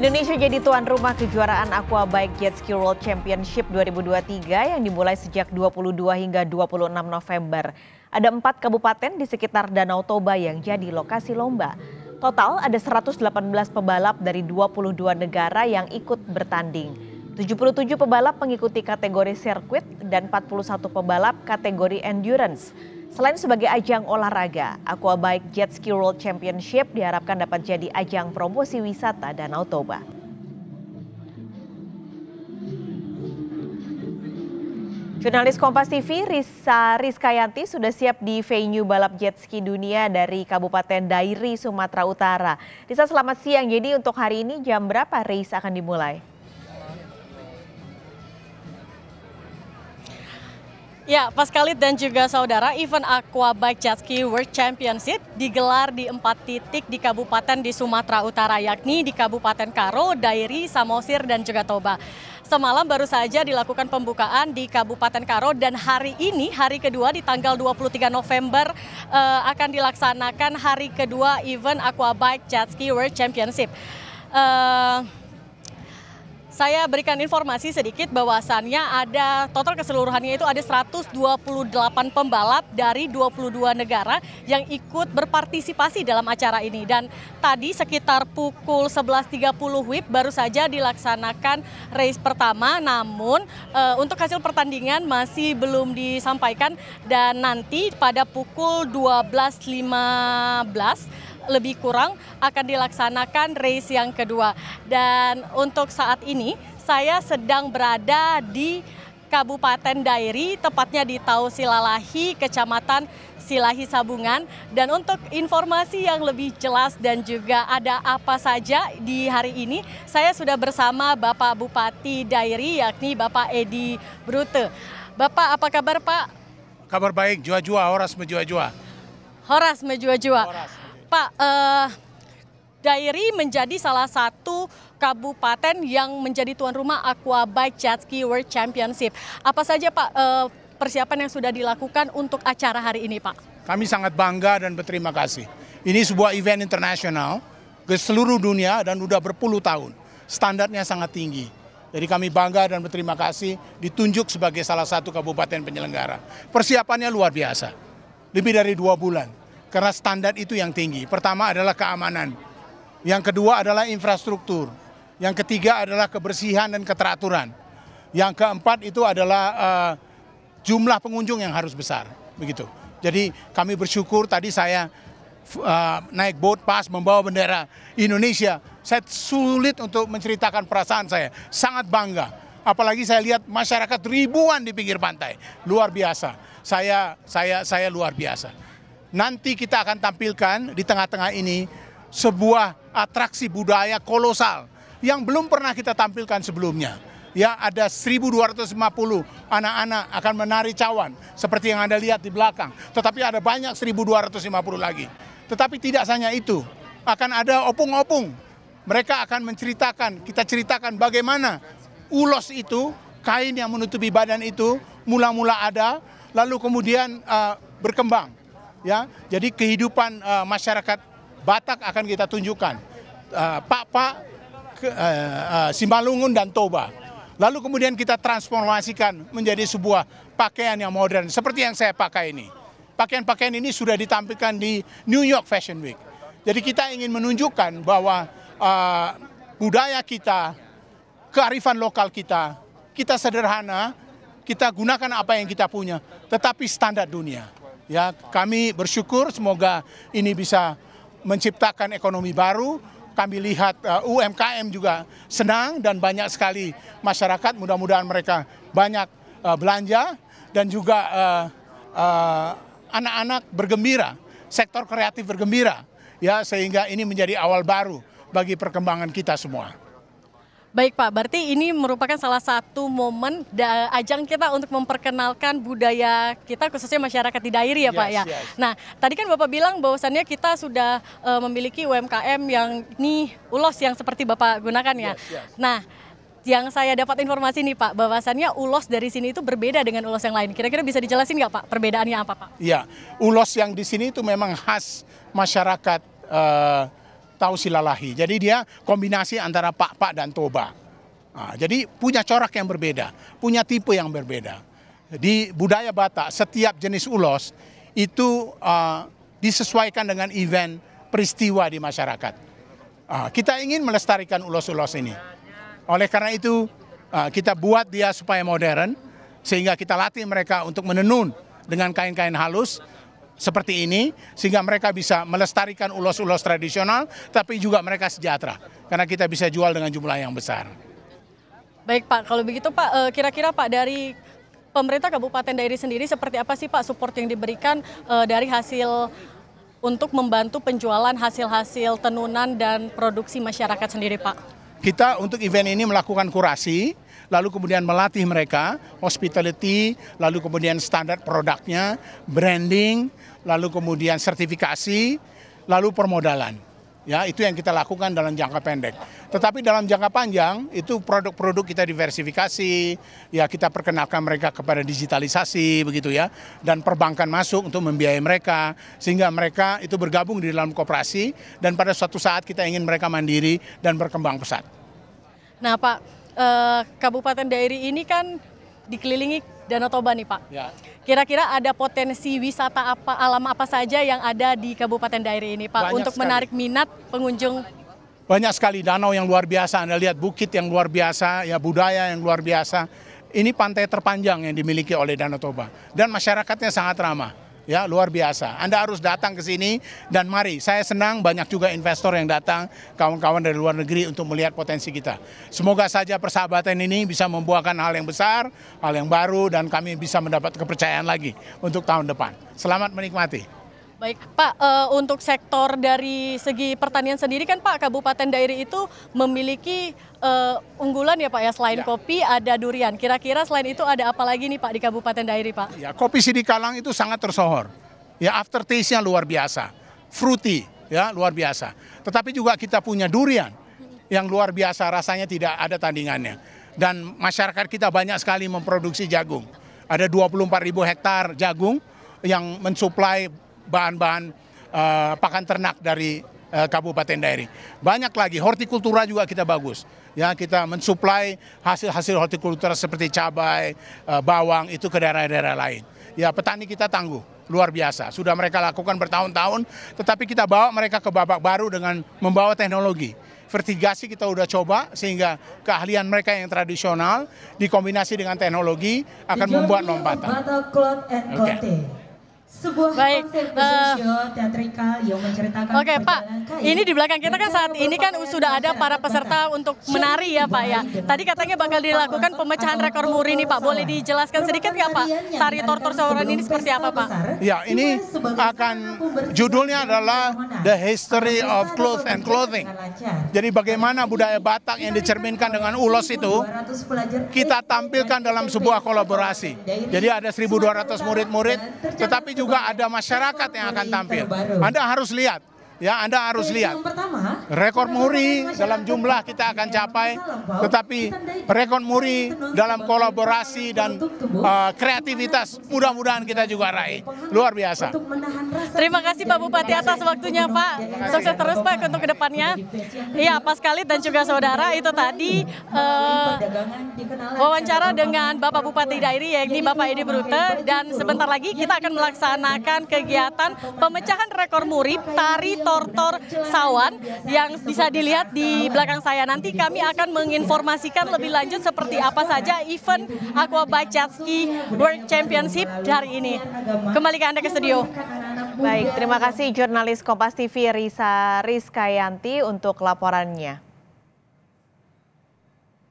Indonesia jadi tuan rumah kejuaraan Bike Jet Ski World Championship 2023 yang dimulai sejak 22 hingga 26 November. Ada empat kabupaten di sekitar Danau Toba yang jadi lokasi lomba. Total ada 118 pebalap dari 22 negara yang ikut bertanding. 77 pebalap mengikuti kategori sirkuit dan 41 pebalap kategori endurance. Selain sebagai ajang olahraga, Aquabike Jet Ski World Championship diharapkan dapat jadi ajang promosi wisata Danau Toba. Jurnalis Kompas TV Risa Rizkayanti sudah siap di venue balap jet ski dunia dari Kabupaten Dairi, Sumatera Utara. Risa selamat siang, jadi untuk hari ini jam berapa race akan dimulai? Ya, Skalit dan juga saudara, event Bike Jet Ski World Championship digelar di empat titik di kabupaten di Sumatera Utara, yakni di Kabupaten Karo, Dairi, Samosir, dan juga Toba. Semalam baru saja dilakukan pembukaan di Kabupaten Karo dan hari ini, hari kedua di tanggal 23 November eh, akan dilaksanakan hari kedua event Bike Jet Ski World Championship. Eh, saya berikan informasi sedikit bahwasannya ada total keseluruhannya itu ada 128 pembalap dari 22 negara yang ikut berpartisipasi dalam acara ini dan tadi sekitar pukul 11.30 WIB baru saja dilaksanakan race pertama namun e, untuk hasil pertandingan masih belum disampaikan dan nanti pada pukul 12.15 lebih kurang akan dilaksanakan race yang kedua. Dan untuk saat ini saya sedang berada di Kabupaten Dairi, tepatnya di Tau Silalahi, Kecamatan Silahi Sabungan. Dan untuk informasi yang lebih jelas dan juga ada apa saja di hari ini, saya sudah bersama Bapak Bupati Dairi, yakni Bapak Edi Brute. Bapak, apa kabar Pak? Kabar baik, jua-jua, horas menjua-jua. Horas menjua-jua. Horas. Pak, uh, Dairi menjadi salah satu kabupaten yang menjadi tuan rumah Aqua Bike Jet Ski World Championship. Apa saja Pak uh, persiapan yang sudah dilakukan untuk acara hari ini Pak? Kami sangat bangga dan berterima kasih. Ini sebuah event internasional ke seluruh dunia dan sudah berpuluh tahun. Standarnya sangat tinggi. Jadi kami bangga dan berterima kasih ditunjuk sebagai salah satu kabupaten penyelenggara. Persiapannya luar biasa. Lebih dari dua bulan karena standar itu yang tinggi. Pertama adalah keamanan. Yang kedua adalah infrastruktur. Yang ketiga adalah kebersihan dan keteraturan. Yang keempat itu adalah uh, jumlah pengunjung yang harus besar, begitu. Jadi kami bersyukur tadi saya uh, naik boat pas membawa bendera Indonesia. Saya sulit untuk menceritakan perasaan saya. Sangat bangga. Apalagi saya lihat masyarakat ribuan di pinggir pantai. Luar biasa. Saya saya saya luar biasa nanti kita akan tampilkan di tengah-tengah ini sebuah atraksi budaya kolosal yang belum pernah kita tampilkan sebelumnya. Ya, ada 1.250 anak-anak akan menari cawan seperti yang Anda lihat di belakang. Tetapi ada banyak 1.250 lagi. Tetapi tidak hanya itu, akan ada opung-opung. Mereka akan menceritakan, kita ceritakan bagaimana ulos itu, kain yang menutupi badan itu mula-mula ada, lalu kemudian uh, berkembang ya. Jadi kehidupan uh, masyarakat Batak akan kita tunjukkan. Uh, Pak Pak uh, uh, Simbalungun dan Toba. Lalu kemudian kita transformasikan menjadi sebuah pakaian yang modern seperti yang saya pakai ini. Pakaian-pakaian ini sudah ditampilkan di New York Fashion Week. Jadi kita ingin menunjukkan bahwa uh, budaya kita, kearifan lokal kita, kita sederhana, kita gunakan apa yang kita punya, tetapi standar dunia. Ya, kami bersyukur semoga ini bisa menciptakan ekonomi baru. Kami lihat uh, eh, UMKM juga senang dan banyak sekali masyarakat. Mudah-mudahan mereka banyak uh, belanja dan juga eh, anak-anak uh, uh, bergembira, sektor kreatif bergembira, ya sehingga ini menjadi awal baru bagi perkembangan kita semua. Baik Pak, berarti ini merupakan salah satu momen ajang kita untuk memperkenalkan budaya kita khususnya masyarakat di daerah ya yes, Pak ya. Yes. Nah, tadi kan Bapak bilang bahwasannya kita sudah uh, memiliki UMKM yang ini ulos yang seperti Bapak gunakan ya. Yes, yes. Nah, yang saya dapat informasi nih Pak, bahwasannya ulos dari sini itu berbeda dengan ulos yang lain. Kira-kira bisa dijelasin nggak Pak, perbedaannya apa Pak? Iya, ulos yang di sini itu memang khas masyarakat uh, atau silalahi Jadi dia kombinasi antara Pak Pak dan Toba. Nah, jadi punya corak yang berbeda, punya tipe yang berbeda. Di budaya Batak, setiap jenis ulos itu uh, disesuaikan dengan event peristiwa di masyarakat. Uh, kita ingin melestarikan ulos-ulos ini. Oleh karena itu, uh, kita buat dia supaya modern, sehingga kita latih mereka untuk menenun dengan kain-kain halus, seperti ini sehingga mereka bisa melestarikan ulos-ulos tradisional tapi juga mereka sejahtera karena kita bisa jual dengan jumlah yang besar. Baik Pak, kalau begitu Pak, eh, kira-kira Pak dari pemerintah Kabupaten Dairi sendiri seperti apa sih Pak support yang diberikan eh, dari hasil untuk membantu penjualan hasil-hasil tenunan dan produksi masyarakat sendiri Pak? Kita untuk event ini melakukan kurasi, lalu kemudian melatih mereka, hospitality, lalu kemudian standar produknya, branding, lalu kemudian sertifikasi, lalu permodalan. Ya, itu yang kita lakukan dalam jangka pendek. Tetapi dalam jangka panjang itu produk-produk kita diversifikasi, ya kita perkenalkan mereka kepada digitalisasi begitu ya dan perbankan masuk untuk membiayai mereka sehingga mereka itu bergabung di dalam koperasi dan pada suatu saat kita ingin mereka mandiri dan berkembang pesat. Nah, Pak, uh, Kabupaten Dairi ini kan dikelilingi Danau Toba nih Pak. Ya. Kira-kira ada potensi wisata apa alam apa saja yang ada di Kabupaten Dairi ini Pak Banyak untuk sekali. menarik minat pengunjung? Banyak sekali danau yang luar biasa. Anda lihat bukit yang luar biasa, ya budaya yang luar biasa. Ini pantai terpanjang yang dimiliki oleh Danau Toba dan masyarakatnya sangat ramah ya luar biasa. Anda harus datang ke sini dan mari saya senang banyak juga investor yang datang kawan-kawan dari luar negeri untuk melihat potensi kita. Semoga saja persahabatan ini bisa membuahkan hal yang besar, hal yang baru dan kami bisa mendapat kepercayaan lagi untuk tahun depan. Selamat menikmati. Baik, Pak, uh, untuk sektor dari segi pertanian sendiri kan Pak Kabupaten Dairi itu memiliki uh, unggulan ya Pak ya selain ya. kopi ada durian. Kira-kira selain itu ada apa lagi nih Pak di Kabupaten Dairi Pak? Ya, kopi Sidikalang itu sangat tersohor. Ya aftertaste-nya luar biasa. Fruity ya luar biasa. Tetapi juga kita punya durian yang luar biasa rasanya tidak ada tandingannya. Dan masyarakat kita banyak sekali memproduksi jagung. Ada 24 ribu hektar jagung yang mensuplai bahan-bahan uh, pakan ternak dari uh, Kabupaten Dairi. Banyak lagi hortikultura juga kita bagus. Ya, kita mensuplai hasil-hasil hortikultura seperti cabai, uh, bawang itu ke daerah-daerah lain. Ya, petani kita tangguh, luar biasa. Sudah mereka lakukan bertahun-tahun, tetapi kita bawa mereka ke babak baru dengan membawa teknologi vertigasi kita sudah coba sehingga keahlian mereka yang tradisional dikombinasi dengan teknologi akan membuat lompatan sebuah Baik. konsep uh, eh, teatrikal yang menceritakan Oke okay, Pak, ini di belakang kita kan saat ini kan sudah ada para peserta untuk menari ya Pak ya. Tadi katanya bakal dilakukan pemecahan rekor muri ini Pak. Boleh dijelaskan sedikit ya Pak? Tari tortor soran ini seperti apa Pak? Ya ini akan judulnya adalah The History of Clothes and Clothing. Jadi bagaimana budaya Batak yang dicerminkan dengan ulos itu kita tampilkan dalam sebuah kolaborasi. Jadi ada 1.200 murid-murid, tetapi juga ada masyarakat yang akan tampil. Anda harus lihat ya Anda harus lihat. Rekor muri dalam jumlah kita akan capai, tetapi rekor muri dalam kolaborasi dan uh, kreativitas mudah-mudahan kita juga raih. Luar biasa. Terima kasih Pak Bupati atas waktunya Pak. Sukses terus Pak untuk kedepannya. Iya Pak sekali dan juga saudara itu tadi uh, wawancara dengan Bapak Bupati Dairi yakni Bapak Edi Brute dan sebentar lagi kita akan melaksanakan kegiatan pemecahan rekor muri tari tor-tor sawan yang bisa dilihat di belakang saya. Nanti kami akan menginformasikan lebih lanjut seperti apa saja event aqua bajatski World Championship hari ini. Kembali ke Anda ke studio. Baik, terima kasih jurnalis Kompas TV Risa Rizkayanti untuk laporannya.